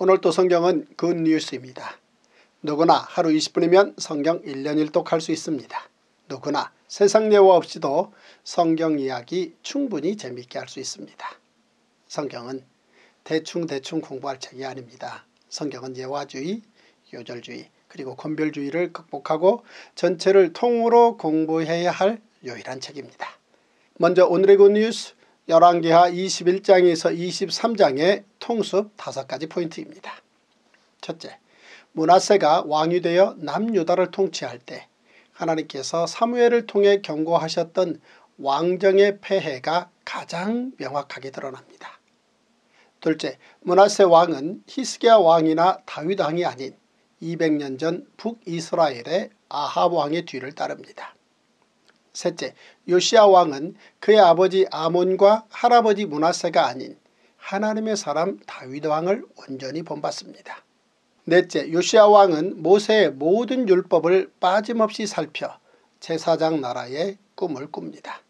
오늘 도 성경은 굿뉴스입니다. 누구나 하루 20분이면 성경 1년 1독 할수 있습니다. 누구나 세상 예화 없이도 성경 이야기 충분히 재미있게 할 수 있습니다. 성경은 대충대충 공부할 책이 아닙니다. 성경은 예화주의, 요절주의, 그리고 건별주의를 극복하고 전체를 통으로 공부해야 할 요일한 책입니다. 먼저 오늘의 굿뉴스 열왕기하 21장에서 23장의 통습 다섯 가지 포인트입니다. 첫째, 문하세가 왕이 되어 남유다를 통치할 때 하나님께서 사무엘을 통해 경고하셨던 왕정의 폐해가 가장 명확하게 드러납니다. 둘째, 문하세 왕은 히스기야 왕이나 다윗 왕이 아닌 200년 전 북이스라엘의 아합 왕의 뒤를 따릅니다. 셋째, 요시아 왕은 그의 아버지 아몬과 할아버지 문하세가 아닌 하나님의 사람 다윗 왕을 온전히 본받습니다. 넷째, 요시아 왕은 모세의 모든 율법을 빠짐없이 살펴 제사장 나라의 꿈을 꿉니다.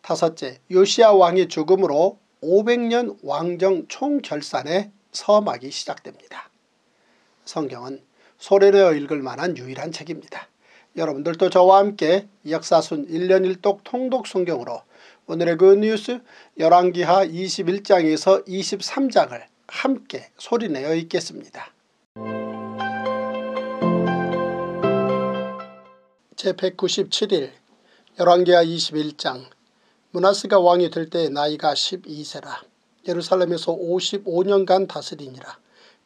다섯째, 요시아 왕의 죽음으로 500년 왕정 총결산에 서막이 시작됩니다. 성경은 소련어 읽을 만한 유일한 책입니다. 여러분들도 저와 함께 역사순 1년 1독 통독 성경으로 오늘의 굿뉴스 그 열왕기하 21장에서 23장을 함께 소리내어 읽겠습니다. 제197일 열왕기하 21장 문하스가 왕이 될 때에 나이가 12세라 예루살렘에서 55년간 다스리니라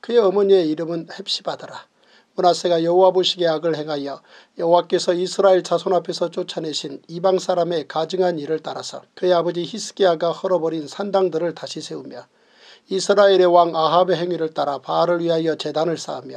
그의 어머니의 이름은 헵시바더라 문나세가 여호와 보시기에 악을 행하여 여호와께서 이스라엘 자손 앞에서 쫓아내신 이방 사람의 가증한 일을 따라서 그의 아버지 히스기야가 헐어버린 산당들을 다시 세우며 이스라엘의 왕 아합의 행위를 따라 바알을 위하여 재단을 쌓으며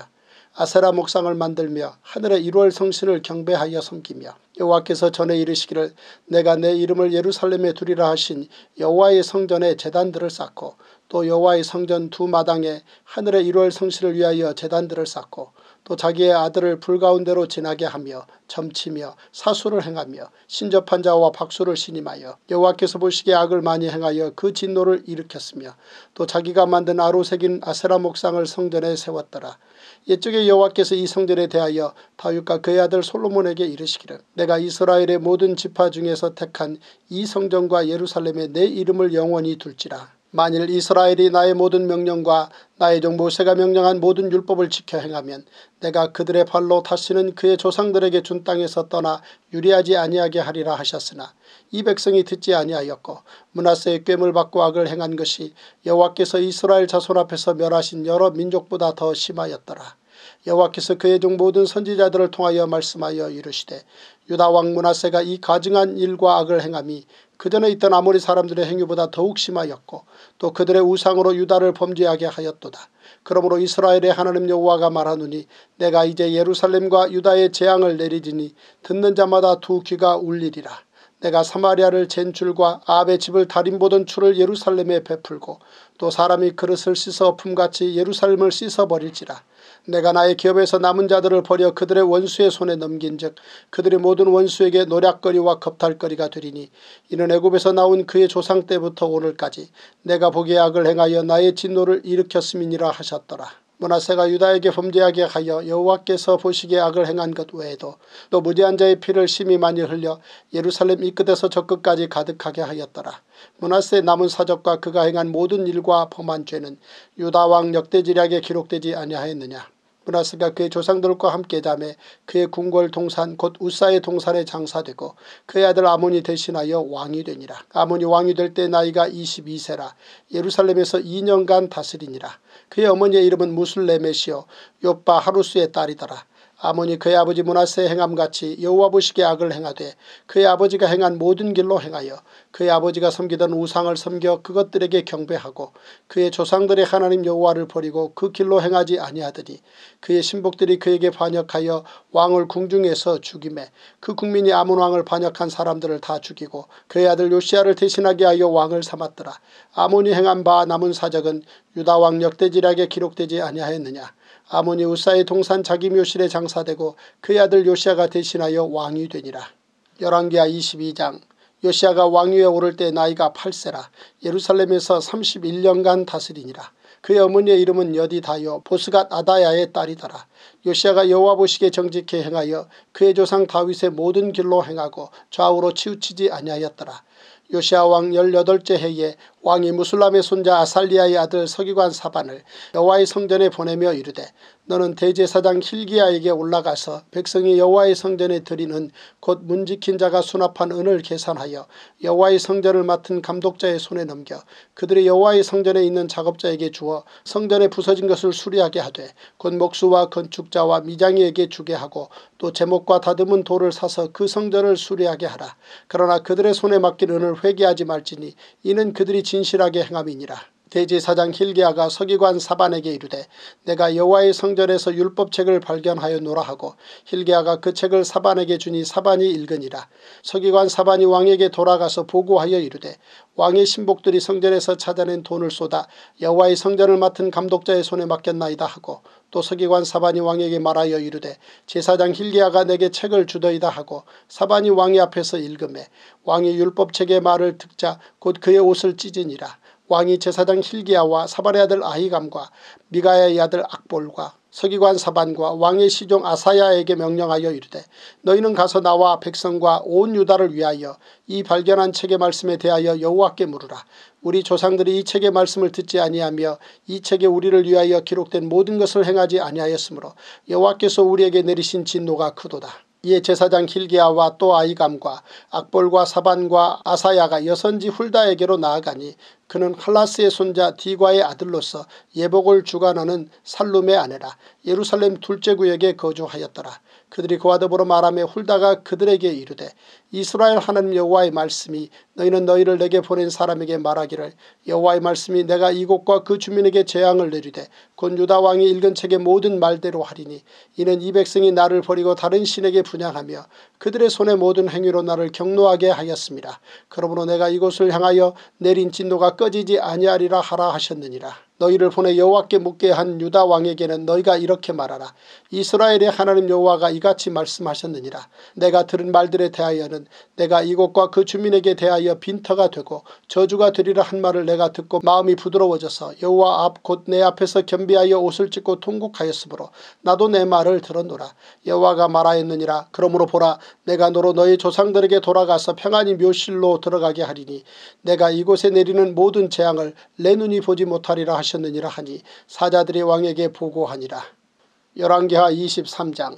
아세라 목상을 만들며 하늘의 1월 성신을 경배하여 섬기며 여호와께서 전에 이르시기를 내가 내 이름을 예루살렘에 두리라 하신 여호와의 성전에 재단들을 쌓고 또 여호와의 성전 두 마당에 하늘의 1월 성신을 위하여 재단들을 쌓고 또 자기의 아들을 불가운데로 지나게 하며 점치며 사수를 행하며 신접한 자와 박수를 신임하여 여호와께서 보시기에 악을 많이 행하여 그 진노를 일으켰으며 또 자기가 만든 아로색인 아세라 목상을 성전에 세웠더라. 옛적에 여호와께서 이 성전에 대하여 다윗과 그의 아들 솔로몬에게 이르시기를 내가 이스라엘의 모든 지파 중에서 택한 이 성전과 예루살렘에 내 이름을 영원히 둘지라. 만일 이스라엘이 나의 모든 명령과 나의 종 모세가 명령한 모든 율법을 지켜 행하면 내가 그들의 발로 다시는 그의 조상들에게 준 땅에서 떠나 유리하지 아니하게 하리라 하셨으나 이 백성이 듣지 아니하였고 문하세의 꿰물 받고 악을 행한 것이 여호와께서 이스라엘 자손 앞에서 멸하신 여러 민족보다 더 심하였더라. 여호와께서 그의 종 모든 선지자들을 통하여 말씀하여 이르시되 유다 왕 문하세가 이 가증한 일과 악을 행함이 그전에 있던 아모리 사람들의 행위보다 더욱 심하였고 또 그들의 우상으로 유다를 범죄하게 하였도다. 그러므로 이스라엘의 하나님 여호와가 말하노니 내가 이제 예루살렘과 유다의 재앙을 내리지니 듣는 자마다 두 귀가 울리리라. 내가 사마리아를 잰줄과 아베 집을 달인보던 추를 예루살렘에 베풀고 또 사람이 그릇을 씻어 품같이 예루살렘을 씻어버릴지라. 내가 나의 기업에서 남은 자들을 버려 그들의 원수의 손에 넘긴 즉 그들의 모든 원수에게 노략거리와 겁탈거리가 되리니 이는 애굽에서 나온 그의 조상 때부터 오늘까지 내가 보기에 악을 행하여 나의 진노를 일으켰음이니라 하셨더라. 문하세가 유다에게 범죄하게 하여 여호와께서 보시기에 악을 행한 것 외에도 또 무죄한 자의 피를 심히 많이 흘려 예루살렘 이끝에서 저끝까지 가득하게 하였더라. 문하세 남은 사적과 그가 행한 모든 일과 범한 죄는 유다왕 역대지략에 기록되지 아니하였느냐. 문나세가 그의 조상들과 함께 잠에 그의 궁궐 동산 곧 우사의 동산에 장사되고 그의 아들 아몬니 대신하여 왕이 되니라. 아몬니 왕이 될 때 나이가 22세라 예루살렘에서 2년간 다스리니라. 그의 어머니의 이름은 무슬레메시오 요빠 하루스의 딸이더라. 아모니 그의 아버지 문하세의 행함같이 여호와 보시기에 악을 행하되 그의 아버지가 행한 모든 길로 행하여 그의 아버지가 섬기던 우상을 섬겨 그것들에게 경배하고 그의 조상들의 하나님 여호와를 버리고 그 길로 행하지 아니하더니 그의 신복들이 그에게 반역하여 왕을 궁중에서 죽임에 그 국민이 아몬 왕을 반역한 사람들을 다 죽이고 그의 아들 요시아를 대신하게 하여 왕을 삼았더라 아몬이 행한 바 남은 사적은 유다 왕 역대지략에 기록되지 아니하였느냐 아모니 우사의 동산 자기 묘실에 장사되고 그의 아들 요시아가 대신하여 왕이 되니라. 열왕기하 22장 요시아가 왕위에 오를 때 나이가 8세라 예루살렘에서 31년간 다스리니라. 그의 어머니의 이름은 여디다요 보스갓 아다야의 딸이더라. 요시아가 여호와 보시게 정직히 행하여 그의 조상 다윗의 모든 길로 행하고 좌우로 치우치지 아니하였더라. 요시아 왕1 8째 해에 왕이 무슬람의 손자 아살리아의 아들 서기관 사반을 여호와의 성전에 보내며 이르되 너는 대제사장 힐기야에게 올라가서 백성이 여호와의 성전에 드리는 곧 문지킨 자가 수납한 은을 계산하여 여호와의 성전을 맡은 감독자의 손에 넘겨 그들의 여호와의 성전에 있는 작업자에게 주어 성전에 부서진 것을 수리하게 하되 곧 목수와 건축자와 미장이에게 주게 하고 또 제목과 다듬은 돌을 사서 그 성전을 수리하게 하라. 그러나 그들의 손에 맡긴 은을 회개하지 말지니 이는 그들이 진실하게 행함이니라. 대지사장힐기야가 서기관 사반에게 이르되 내가 여호와의 성전에서 율법책을 발견하여노라 하고 힐기야가 그 책을 사반에게 주니 사반이 읽으니라. 서기관 사반이 왕에게 돌아가서 보고하여 이르되 왕의 신복들이 성전에서 찾아낸 돈을 쏟아 여호와의 성전을 맡은 감독자의 손에 맡겼나이다 하고 또 서기관 사반이 왕에게 말하여 이르되 제사장 힐기야가 내게 책을 주더이다 하고 사반이 왕의 앞에서 읽음에 왕의 율법책의 말을 듣자 곧 그의 옷을 찢으니라. 왕이 제사장 힐기야와 사바의 아들 아이감과 미가야의 아들 악볼과 서기관 사반과 왕의 시종 아사야에게 명령하여 이르되 너희는 가서 나와 백성과 온 유다를 위하여 이 발견한 책의 말씀에 대하여 여호와께 물으라. 우리 조상들이 이 책의 말씀을 듣지 아니하며 이 책에 우리를 위하여 기록된 모든 것을 행하지 아니하였으므로 여호와께서 우리에게 내리신 진노가 크도다. 이에 제사장 길기야와 또 아이감과 악볼과 사반과 아사야가 여선지 훌다에게로 나아가니 그는 칼라스의 손자 디과의 아들로서 예복을 주관하는 살룸의 아내라 예루살렘 둘째 구역에 거주하였더라. 그들이 그와 더불어 말하며 훌다가 그들에게 이르되 이스라엘 하나님 여호와의 말씀이 너희는 너희를 내게 보낸 사람에게 말하기를 여호와의 말씀이 내가 이곳과 그 주민에게 재앙을 내리되 곧 유다 왕이 읽은 책의 모든 말대로 하리니 이는 이 백성이 나를 버리고 다른 신에게 분양하며 그들의 손의 모든 행위로 나를 경노하게 하였습니다. 그러므로 내가 이곳을 향하여 내린 진노가 꺼지지 아니하리라 하라 하셨느니라. 너희를 보내 여호와께 묻게 한 유다 왕에게는 너희가 이렇게 말하라. 이스라엘의 하나님 여호와가 이같이 말씀하셨느니라. 내가 들은 말들에 대하여는 내가 이곳과 그 주민에게 대하여 빈터가 되고 저주가 되리라 한 말을 내가 듣고 마음이 부드러워져서 여호와 앞 곧 내 앞에서 겸비하여 옷을 찢고 통곡하였으므로 나도 내 말을 들었노라. 여호와가 말하였느니라. 그러므로 보라 내가 너로 너희 조상들에게 돌아가서 평안히 묘실로 들어가게 하리니 내가 이곳에 내리는 모든 재앙을 내 눈이 보지 못하리라 하시 하셨느니라 하니 사자들이 왕에게 보고하니라. 열왕기하 23장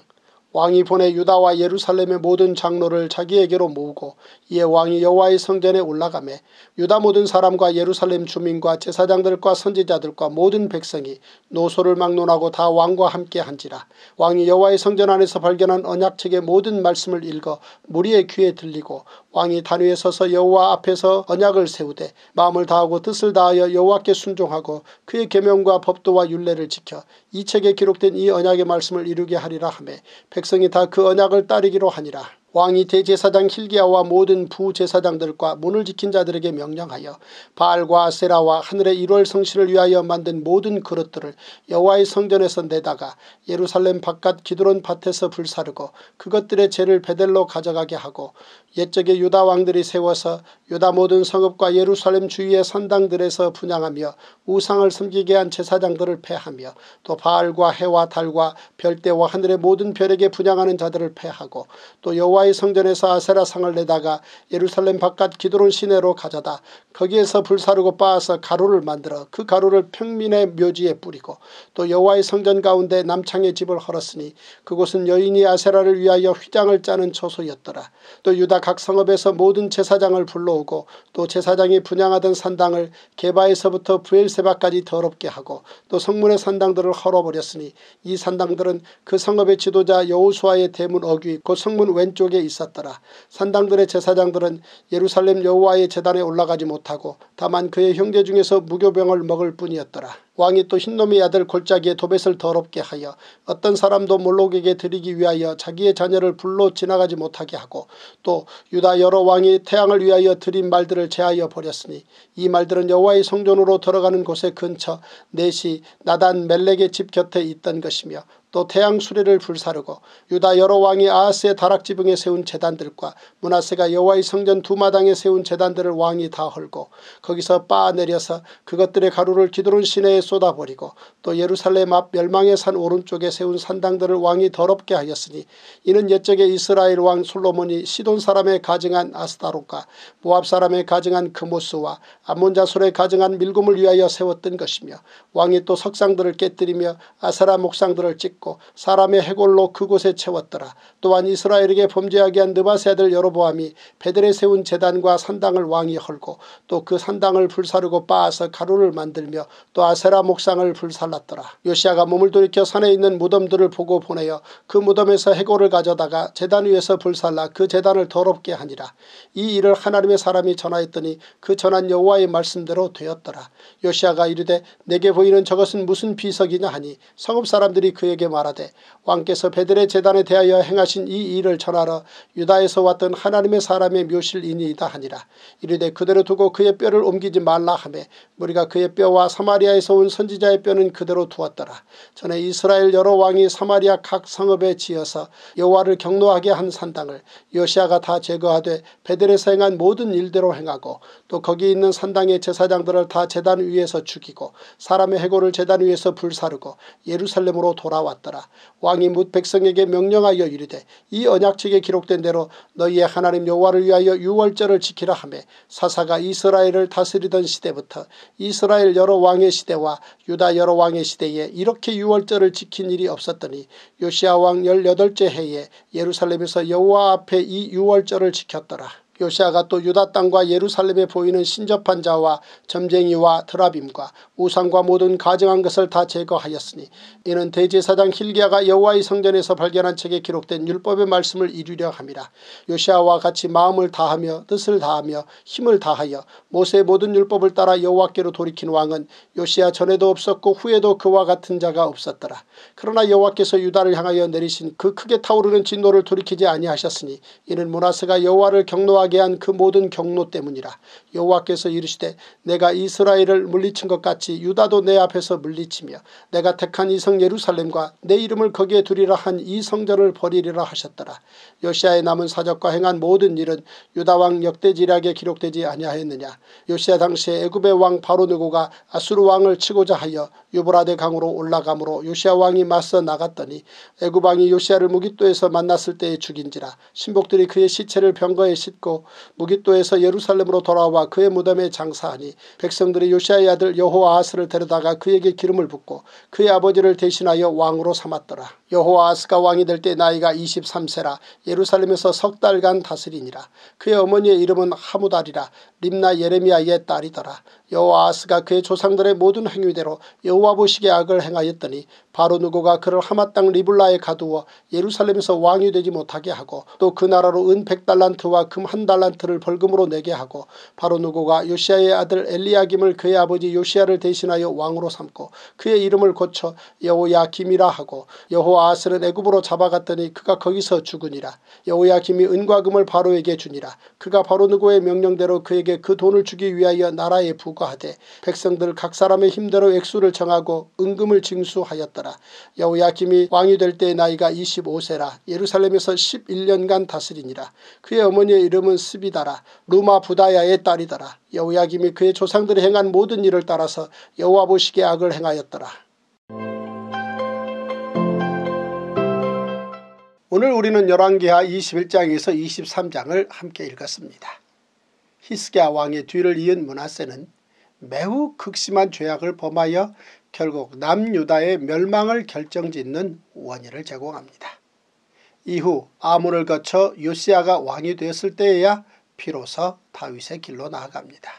왕이 보내 유다와 예루살렘의 모든 장로를 자기에게로 모으고 이에 왕이 여호와의 성전에 올라가매 유다 모든 사람과 예루살렘 주민과 제사장들과 선지자들과 모든 백성이 노소를 막론하고 다 왕과 함께 한지라 왕이 여호와의 성전 안에서 발견한 언약책의 모든 말씀을 읽어 무리의 귀에 들리고 왕이 단위에 서서 여호와 앞에서 언약을 세우되 마음을 다하고 뜻을 다하여 여호와께 순종하고 그의 계명과 법도와 윤례를 지켜 이 책에 기록된 이 언약의 말씀을 이루게 하리라 하매 백성이 다 그 언약을 따르기로 하니라. 왕이 대제사장 힐기야와 모든 부제사장들과 문을 지킨 자들에게 명령하여 바알과 세라와 하늘의 일월 성실을 위하여 만든 모든 그릇들을 여호와의 성전에서 내다가 예루살렘 바깥 기드론 밭에서 불사르고 그것들의 죄를 베델로 가져가게 하고 옛적의 유다 왕들이 세워서 유다 모든 성읍과 예루살렘 주위의 선당들에서 분양하며 우상을 섬기게 한 제사장들을 패하며 또 바알과 해와 달과 별대와 하늘의 모든 별에게 분양하는 자들을 패하고 또 여호와의 성전에서 아세라상을 내다가 예루살렘 바깥 기도론 시내로 가져다 거기에서 불사르고 빻아서 가루를 만들어 그 가루를 평민의 묘지에 뿌리고 또 여호와의 성전 가운데 남창의 집을 헐었으니 그곳은 여인이 아세라를 위하여 휘장을 짜는 처소였더라 또 유다 각 성읍에서 모든 제사장을 불러오고 또 제사장이 분양하던 산당을 개바에서부터 부엘세바까지 더럽게 하고 또 성문의 산당들을 헐어버렸으니 이 산당들은 그 성읍의 지도자 여호수아의 대문 어귀 곧 성문 왼쪽에 있었더라. 산당들의 제사장들은 예루살렘 여호와의 재단에 올라가지 못하고 다만 그의 형제 중에서 무교병을 먹을 뿐이었더라. 왕이 또 흰놈의 아들 골짜기에 도벳을 더럽게 하여 어떤 사람도 몰록에게 드리기 위하여 자기의 자녀를 불로 지나가지 못하게 하고 또 유다 여러 왕이 태양을 위하여 드린 말들을 제하여 버렸으니 이 말들은 여호와의 성전으로 들어가는 곳의 근처 넷시 나단 멜렉의 집 곁에 있던 것이며 또 태양 수레를 불사르고 유다 여러 왕이 아하스의 다락 지붕에 세운 재단들과 문하세가 여호와의 성전 두 마당에 세운 재단들을 왕이 다 헐고 거기서 빠내려서 그것들의 가루를 기드론 시내에 쏟아버리고 또 예루살렘 앞 멸망의 산 오른쪽에 세운 산당들을 왕이 더럽게 하였으니 이는 옛적에 이스라엘 왕 솔로몬이 시돈 사람의 가증한 아스타롯과 모압 사람의 가증한 그모스와 암몬 자손의 가증한 밀금을 위하여 세웠던 것이며 왕이 또 석상들을 깨뜨리며 아사라 목상들을 찍 쏟고 사람의 해골로 그곳에 채웠더라. 또한 이스라엘에게 범죄하게 한 느바세들 여로보암이 베델에 세운 재단과 산당을 왕이 헐고 또 그 산당을 불사르고 빻아서 가루를 만들며 또 아세라 목상을 불살랐더라. 요시아가 몸을 돌이켜 산에 있는 무덤들을 보고 보내어 그 무덤에서 해골을 가져다가 재단 위에서 불살라 그 재단을 더럽게 하니라. 이 일을 하나님의 사람이 전하였더니 그 전한 여호와의 말씀대로 되었더라. 요시아가 이르되 내게 보이는 저것은 무슨 비석이냐 하니 성읍 사람들이 그에게 말하되 왕께서 베델의 재단에 대하여 행하신 이 일을 전하러 유다에서 왔던 하나님의 사람의 묘실이니이다 하니라. 이르되 그대로 두고 그의 뼈를 옮기지 말라 하매 우리가 그의 뼈와 사마리아에서 온 선지자의 뼈는 그대로 두었더라. 전에 이스라엘 여러 왕이 사마리아 각 성읍에 지어서 여호와를 경노하게 한 산당을 요시아가 다 제거하되 베델에서 행한 모든 일대로 행하고 또 거기 있는 산당의 제사장들을 다 재단 위에서 죽이고 사람의 해골을 재단 위에서 불사르고 예루살렘으로 돌아왔다. 받더라. 왕이 묻 백성에게 명령하여 이르되 이 언약책에 기록된 대로 너희의 하나님 여호와를 위하여 유월절을 지키라 하며 사사가 이스라엘을 다스리던 시대부터 이스라엘 여러 왕의 시대와 유다 여러 왕의 시대에 이렇게 유월절을 지킨 일이 없었더니 요시아 왕1 8째 해에 예루살렘에서 여호와 앞에 이 유월절을 지켰더라. 요시아가 또 유다 땅과 예루살렘에 보이는 신접한 자와 점쟁이와 드라빔과 우상과 모든 가정한 것을 다 제거하였으니 이는 대제사장 힐기야가 여호와의 성전에서 발견한 책에 기록된 율법의 말씀을 이루려 함이라. 요시아와 같이 마음을 다하며 뜻을 다하며 힘을 다하여 모세의 모든 율법을 따라 여호와께로 돌이킨 왕은 요시아 전에도 없었고 후에도 그와 같은 자가 없었더라. 그러나 여호와께서 유다를 향하여 내리신 그 크게 타오르는 진노를 돌이키지 아니하셨으니 이는 문하세가 여호와를 경노하게 패게한그 모든 경로 때문이라 여호와께서 이르시되 내가 이스라엘을 물리친 것 같이 유다도 내 앞에서 물리치며 내가 택한 이성 예루살렘과 내 이름을 거기에 두리라 한 이 성전을 버리리라 하셨더라 요시아의 남은 사적과 행한 모든 일은 유다왕 역대지략에 기록되지 아니하였느냐 요시아 당시에 애굽의 왕 바로누고가 아수르 왕을 치고자 하여 유브라데 강으로 올라가므로 요시아 왕이 맞서 나갔더니 애굽 왕이 요시아를 무기또에서 만났을 때에 죽인지라 신복들이 그의 시체를 병거에 싣고 하고 무기도에서 예루살렘으로 돌아와 그의 무덤에 장사하니 백성들이 요시아의 아들 여호와아스를 데려다가 그에게 기름을 붓고 그의 아버지를 대신하여 왕으로 삼았더라. 여호와아스가 왕이 될 때 나이가 23세라 예루살렘에서 석 달간 다스리니라. 그의 어머니의 이름은 하무달이라 림나 예레미야의 딸이더라. 여호와아스가 그의 조상들의 모든 행위대로 여호와 보시기에 악을 행하였더니 바로 누구가 그를 하마 땅 리블라에 가두어 예루살렘에서 왕이 되지 못하게 하고 또 그 나라로 은 백달란트와 금한 천 달란트를 벌금으로 내게 하고 바로 누구가 요시아의 아들 엘리야김을 그의 아버지 요시아를 대신하여 왕으로 삼고 그의 이름을 고쳐 여호야김이라 하고 여호아스는 와 애굽으로 잡아갔더니 그가 거기서 죽으니라 여호야김이 은과금을 바로에게 주니라 그가 바로 누구의 명령대로 그에게 그 돈을 주기 위하여 나라에 부과하되 백성들 각 사람의 힘대로 액수를 정하고 은금을 징수하였더라 여호야김이 왕이 될 때의 나이가 25세라 예루살렘에서 11년간 다스리니라 그의 어머니의 이름은 이름은 스비다라 루마 부다야의 딸이더라 여호야김이 그의 조상들이 행한 모든 일을 따라서 여호와 보시기에 악을 행하였더라. 오늘 우리는 열왕기하 21장에서 23장을 함께 읽었습니다. 히스기야 왕의 뒤를 이은 문하세는 매우 극심한 죄악을 범하여 결국 남유다의 멸망을 결정짓는 원인을 제공합니다. 이후 아문을 거쳐 요시아가 왕이 되었을 때에야 비로소 다윗의 길로 나아갑니다.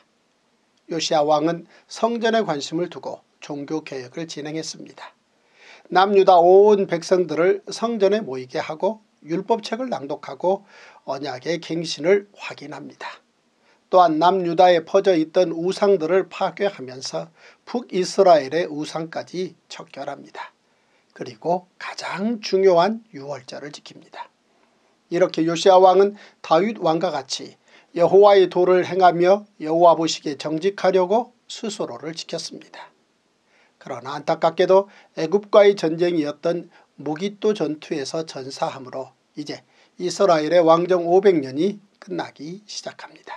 요시아 왕은 성전에 관심을 두고 종교개혁을 진행했습니다. 남유다 온 백성들을 성전에 모이게 하고 율법책을 낭독하고 언약의 갱신을 확인합니다. 또한 남유다에 퍼져 있던 우상들을 파괴하면서 북이스라엘의 우상까지 척결합니다. 그리고 가장 중요한 유월절을 지킵니다. 이렇게 요시아 왕은 다윗 왕과 같이 여호와의 도를 행하며 여호와 보시기에 정직하려고 스스로를 지켰습니다. 그러나 안타깝게도 애굽과의 전쟁이었던 무기또 전투에서 전사함으로 이제 이스라엘의 왕정 500년이 끝나기 시작합니다.